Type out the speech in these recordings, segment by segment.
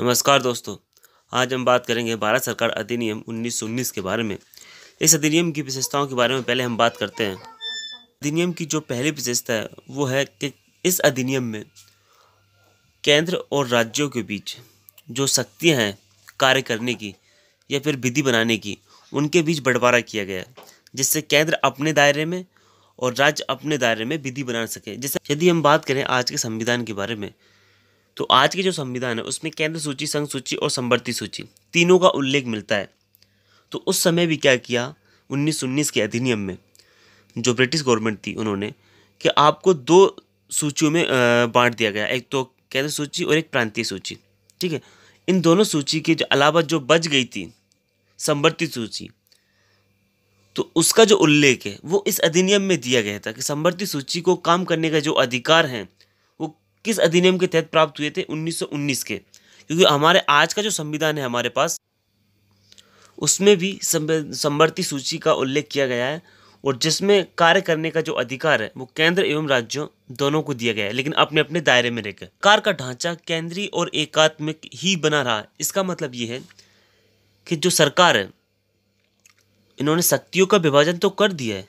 नमस्कार दोस्तों आज हम बात करेंगे भारत सरकार अधिनियम 1919 के बारे में इस अधिनियम की विशेषताओं के बारे में पहले हम बात करते हैं अधिनियम की जो पहली विशेषता है वो है कि इस अधिनियम में केंद्र और राज्यों के बीच जो शक्तियाँ हैं कार्य करने की या फिर विधि बनाने की उनके बीच बंटवारा किया गया है जिससे केंद्र अपने दायरे में और राज्य अपने दायरे में विधि बना सके जैसे यदि हम बात करें आज के संविधान के बारे में तो आज के जो संविधान है उसमें केंद्र सूची संघ सूची और संवर्ती सूची तीनों का उल्लेख मिलता है तो उस समय भी क्या किया उन्नीस के अधिनियम में जो ब्रिटिश गवर्नमेंट थी उन्होंने कि आपको दो सूचियों में बांट दिया गया एक तो केंद्र सूची और एक प्रांतीय सूची ठीक है इन दोनों सूची के जो अलावा जो बच गई थी संवर्ती सूची तो उसका जो उल्लेख है वो इस अधिनियम में दिया गया था कि संवर्ती सूची को काम करने का जो अधिकार है किस अधिनियम के तहत प्राप्त हुए थे 1919 के क्योंकि हमारे आज का जो संविधान है हमारे पास उसमें भी संवर्ती सूची का उल्लेख किया गया है और जिसमें कार्य करने का जो अधिकार है वो केंद्र एवं राज्यों दोनों को दिया गया है लेकिन अपने अपने दायरे में रहकर कार का ढांचा केंद्रीय और एकात्मिक ही बना रहा है इसका मतलब ये है कि जो सरकार है इन्होंने शक्तियों का विभाजन तो कर दिया है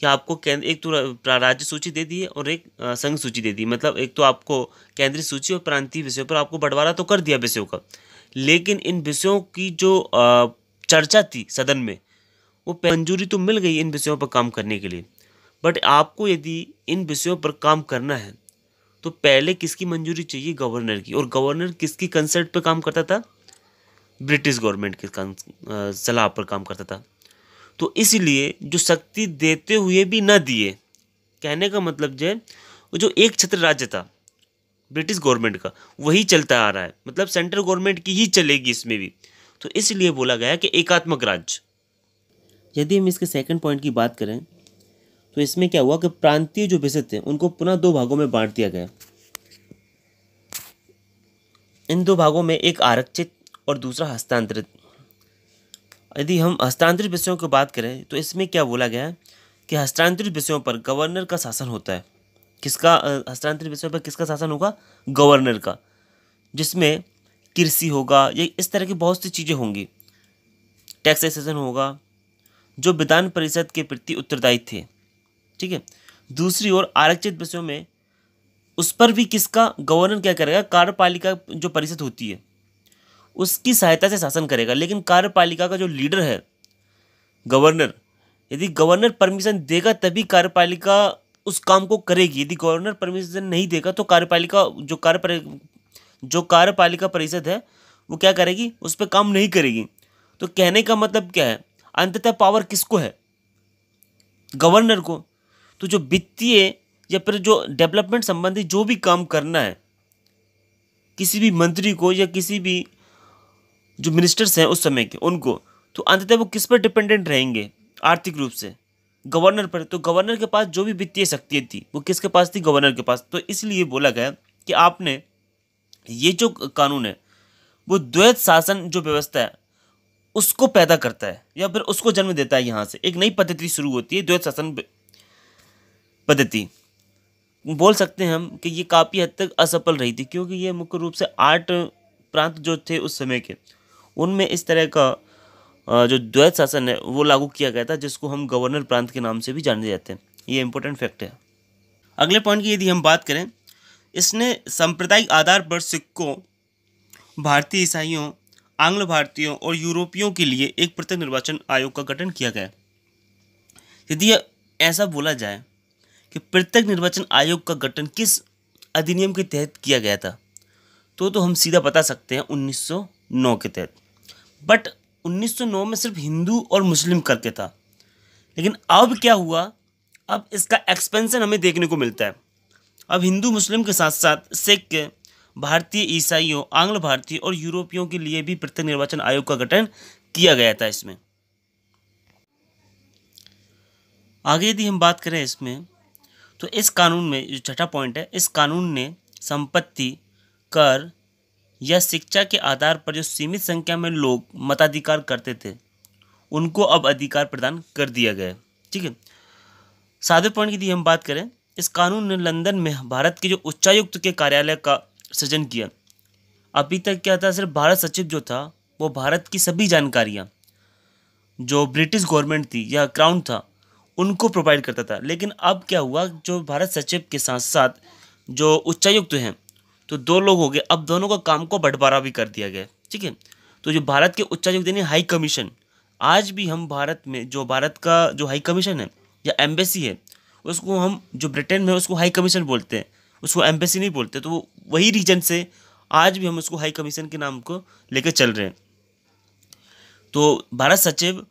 कि आपको केंद्र एक तो राज्य सूची दे दी है और एक संघ सूची दे दी मतलब एक तो आपको केंद्रीय सूची और प्रांतीय विषयों पर आपको बंटवारा तो कर दिया विषयों का लेकिन इन विषयों की जो चर्चा थी सदन में वो मंजूरी तो मिल गई इन विषयों पर काम करने के लिए बट आपको यदि इन विषयों पर काम करना है तो पहले किसकी मंजूरी चाहिए गवर्नर की और गवर्नर किसकी कंसर्ट पर काम करता था ब्रिटिश गवर्नमेंट के सलाह पर काम करता था तो इसलिए जो शक्ति देते हुए भी न दिए कहने का मतलब जो है वो जो एक छत्र राज्य था ब्रिटिश गवर्नमेंट का वही चलता आ रहा है मतलब सेंट्रल गवर्नमेंट की ही चलेगी इसमें भी तो इसलिए बोला गया कि एकात्मक राज्य यदि हम इसके सेकंड पॉइंट की बात करें तो इसमें क्या हुआ कि प्रांतीय जो विषय थे उनको पुनः दो भागों में बांट दिया गया इन दो भागों में एक आरक्षित और दूसरा हस्तांतरित यदि हम हस्तांतरित विषयों की बात करें तो इसमें क्या बोला गया है कि हस्तांतरित विषयों पर गवर्नर का शासन होता है किसका हस्तांतरित विषयों पर किसका शासन होगा गवर्नर का जिसमें कृषि होगा या इस तरह की बहुत सी चीज़ें होंगी टैक्सेशन होगा जो विधान परिषद के प्रति उत्तरदायी थे ठीक है दूसरी ओर आरक्षित विषयों में उस पर भी किसका गवर्नर क्या करेगा कार्यपालिका जो परिषद होती है उसकी सहायता से शासन करेगा लेकिन कार्यपालिका का जो लीडर है गवर्नर यदि गवर्नर परमिशन देगा तभी कार्यपालिका उस काम को करेगी यदि गवर्नर परमिशन नहीं देगा तो कार्यपालिका जो कार्य जो कार्यपालिका परिषद है वो क्या करेगी उस पर काम नहीं करेगी तो कहने का मतलब क्या है अंततः पावर किसको है गवर्नर को तो जो वित्तीय या फिर जो डेवलपमेंट संबंधी जो भी काम करना है किसी भी मंत्री को या किसी भी जो मिनिस्टर्स हैं उस समय के उनको तो अंततः वो किस पर डिपेंडेंट रहेंगे आर्थिक रूप से गवर्नर पर तो गवर्नर के पास जो भी वित्तीय शक्ति थी वो किसके पास थी गवर्नर के पास तो इसलिए बोला गया कि आपने ये जो कानून है वो द्वैत शासन जो व्यवस्था है उसको पैदा करता है या फिर उसको जन्म देता है यहाँ से एक नई पद्धति शुरू होती है द्वैत शासन पद्धति बोल सकते हैं हम कि ये काफ़ी हद तक असफल रही थी क्योंकि ये मुख्य रूप से आठ प्रांत जो थे उस समय के उनमें इस तरह का जो द्वैत शासन है वो लागू किया गया था जिसको हम गवर्नर प्रांत के नाम से भी जाने जाते हैं ये इंपॉर्टेंट फैक्ट है अगले पॉइंट की यदि हम बात करें इसने सांप्रदायिक आधार पर सिक्कों भारतीय ईसाइयों आंग्ल भारतीयों और यूरोपियों के लिए एक पृथक निर्वाचन आयोग का गठन किया गया यदि ऐसा बोला जाए कि पृथक निर्वाचन आयोग का गठन किस अधिनियम के तहत किया गया था तो तो हम सीधा बता सकते हैं 1909 के तहत बट 1909 में सिर्फ हिंदू और मुस्लिम करके था लेकिन अब क्या हुआ अब इसका एक्सपेंसन हमें देखने को मिलता है अब हिंदू मुस्लिम के साथ साथ सिख भारतीय ईसाइयों आंग्ल भारतीय और यूरोपियों के लिए भी प्रत्येक निर्वाचन आयोग का गठन किया गया था इसमें आगे यदि हम बात करें इसमें तो इस कानून में जो छठा पॉइंट है इस कानून ने संपत्ति कर या शिक्षा के आधार पर जो सीमित संख्या में लोग मताधिकार करते थे उनको अब अधिकार प्रदान कर दिया गया ठीक है साधु पॉइंट की यदि हम बात करें इस कानून ने लंदन में भारत के जो उच्चायुक्त के कार्यालय का सृजन किया अभी तक क्या था सिर्फ भारत सचिव जो था वो भारत की सभी जानकारियाँ जो ब्रिटिश गवर्नमेंट थी या क्राउन था उनको प्रोवाइड करता था लेकिन अब क्या हुआ जो भारत सचिव के साथ साथ जो उच्चायुक्त हैं तो दो लोग हो गए अब दोनों का काम को बंटवारा भी कर दिया गया ठीक है तो जो भारत के उच्चायुक्त यानी हाई कमीशन आज भी हम भारत में जो भारत का जो हाई कमीशन है या एम्बेसी है उसको हम जो ब्रिटेन में उसको हाई कमीशन बोलते हैं उसको एम्बेसी नहीं बोलते तो वो वही रीजन से आज भी हम उसको हाई कमीशन के नाम को लेकर चल रहे हैं तो भारत सचिव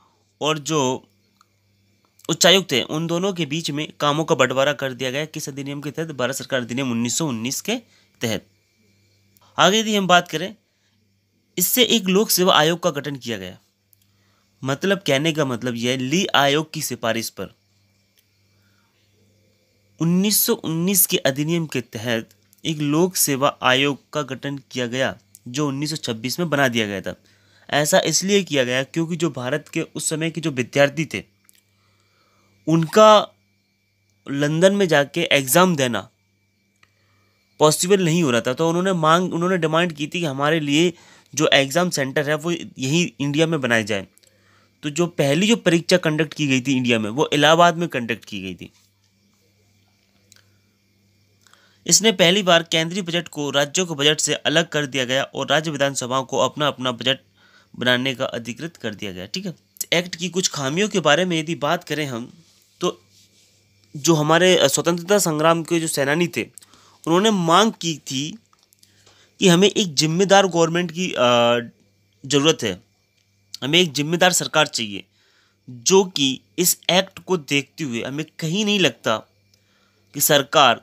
और जो उच्चायुक्त हैं उन दोनों के बीच में कामों का बंटवारा कर दिया गया किस अधिनियम के तहत भारत सरकार अधिनियम 1919 के तहत आगे यदि हम बात करें इससे एक लोक सेवा आयोग का गठन किया गया मतलब कहने का मतलब यह है ली आयोग की सिफारिश पर 1919 के अधिनियम के तहत एक लोक सेवा आयोग का गठन किया गया जो 1926 में बना दिया गया था ऐसा इसलिए किया गया क्योंकि जो भारत के उस समय के जो विद्यार्थी थे उनका लंदन में जाके एग्ज़ाम देना पॉसिबल नहीं हो रहा था तो उन्होंने मांग उन्होंने डिमांड की थी कि हमारे लिए जो एग्ज़ाम सेंटर है वो यहीं इंडिया में बनाए जाए तो जो पहली जो परीक्षा कंडक्ट की गई थी इंडिया में वो इलाहाबाद में कंडक्ट की गई थी इसने पहली बार केंद्रीय बजट को राज्यों के बजट से अलग कर दिया गया और राज्य विधानसभाओं को अपना अपना बजट बनाने का अधिकृत कर दिया गया ठीक है एक्ट की कुछ खामियों के बारे में यदि बात करें हम तो जो हमारे स्वतंत्रता संग्राम के जो सेनानी थे उन्होंने मांग की थी कि हमें एक जिम्मेदार गवर्नमेंट की ज़रूरत है हमें एक जिम्मेदार सरकार चाहिए जो कि इस एक्ट को देखते हुए हमें कहीं नहीं लगता कि सरकार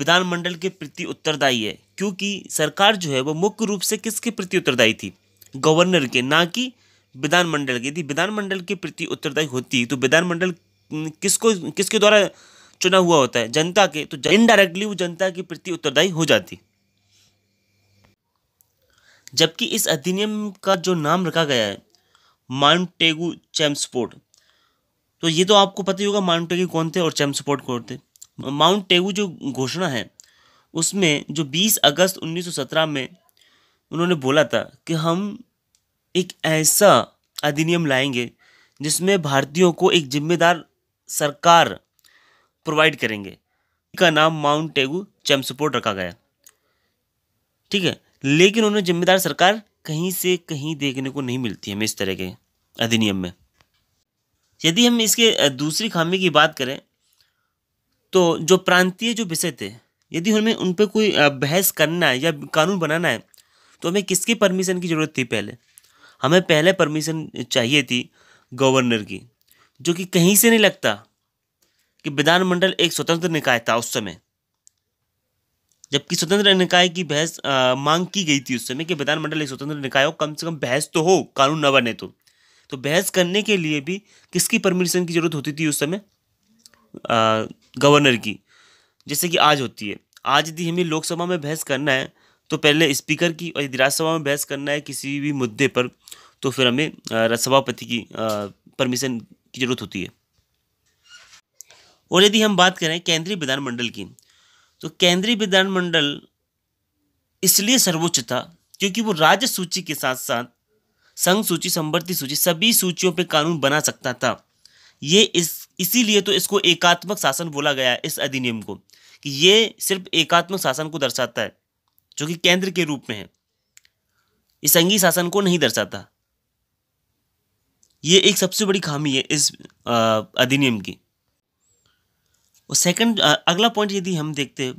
विधानमंडल के प्रति उत्तरदायी है क्योंकि सरकार जो है वो मुख्य रूप से किसके प्रति उत्तरदायी थी गवर्नर के ना कि विधानमंडल के यदि विधानमंडल के प्रति उत्तरदायी होती तो विधानमंडल किसको किसके द्वारा चुना हुआ होता है जनता के तो इनडायरेक्टली वो जनता के प्रति उत्तरदायी हो जाती जबकि इस अधिनियम का जो नाम रखा गया है माउंटेगू चैम्सपोर्ट तो ये तो आपको पता ही होगा माउंटेगू कौन थे और चैम्सपोर्ट कौन थे माउंटेगू जो घोषणा है उसमें जो 20 अगस्त 1917 में उन्होंने बोला था कि हम एक ऐसा अधिनियम लाएंगे जिसमें भारतीयों को एक जिम्मेदार सरकार प्रोवाइड करेंगे का नाम माउंट टेगू चैम्सपोर्ट रखा गया ठीक है लेकिन उन्हें जिम्मेदार सरकार कहीं से कहीं देखने को नहीं मिलती हमें इस तरह के अधिनियम में यदि हम इसके दूसरी खामी की बात करें तो जो प्रांतीय जो विषय थे यदि हमें उन पर कोई बहस करना है या कानून बनाना है तो हमें किसकी परमिशन की ज़रूरत थी पहले हमें पहले परमिशन चाहिए थी गवर्नर की जो कि कहीं से नहीं लगता कि विधानमंडल एक स्वतंत्र निकाय था उस समय जबकि स्वतंत्र निकाय की बहस आ, मांग की गई थी उस समय कि विधानमंडल एक स्वतंत्र निकाय हो कम से कम बहस तो हो कानून न बने तो तो बहस करने के लिए भी किसकी परमिशन की ज़रूरत होती थी उस समय गवर्नर की जैसे कि आज होती है आज यदि हमें लोकसभा में बहस करना है तो पहले स्पीकर की और यदि राज्यसभा में बहस करना है किसी भी मुद्दे पर तो फिर हमें सभापति की परमिशन की ज़रूरत होती है और यदि हम बात करें केंद्रीय विधानमंडल की तो केंद्रीय विधानमंडल इसलिए सर्वोच्च था क्योंकि वो राज्य सूची के साथ साथ संघ सूची समवर्ती सूची सभी सूचियों पे कानून बना सकता था ये इस इसीलिए तो इसको एकात्मक शासन बोला गया है इस अधिनियम को कि ये सिर्फ एकात्मक शासन को दर्शाता है जो कि केंद्र के रूप में है ये संघीय शासन को नहीं दर्शाता ये एक सबसे बड़ी खामी है इस अधिनियम की और सेकंड अगला पॉइंट यदि हम देखते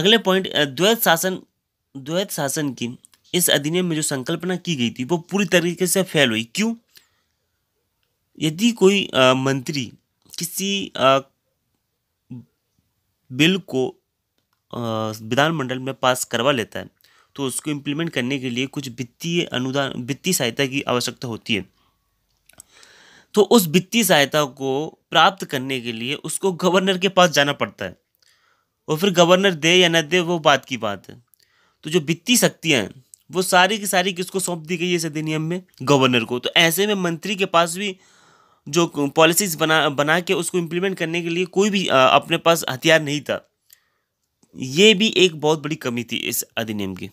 अगले पॉइंट द्वैत शासन द्वैत शासन की इस अधिनियम में जो संकल्पना की गई थी वो पूरी तरीके से फेल हुई क्यों यदि कोई आ, मंत्री किसी आ, बिल को विधानमंडल में पास करवा लेता है तो उसको इम्प्लीमेंट करने के लिए कुछ वित्तीय अनुदान वित्तीय सहायता की आवश्यकता होती है तो उस वित्तीय सहायता को प्राप्त करने के लिए उसको गवर्नर के पास जाना पड़ता है और फिर गवर्नर दे या न दे वो बात की बात है तो जो वित्तीय शक्तियाँ हैं वो सारी की सारी किसको सौंप दी गई है इस अधिनियम में गवर्नर को तो ऐसे में मंत्री के पास भी जो पॉलिसीज बना बना के उसको इम्प्लीमेंट करने के लिए कोई भी अपने पास हथियार नहीं था ये भी एक बहुत बड़ी कमी थी इस अधिनियम की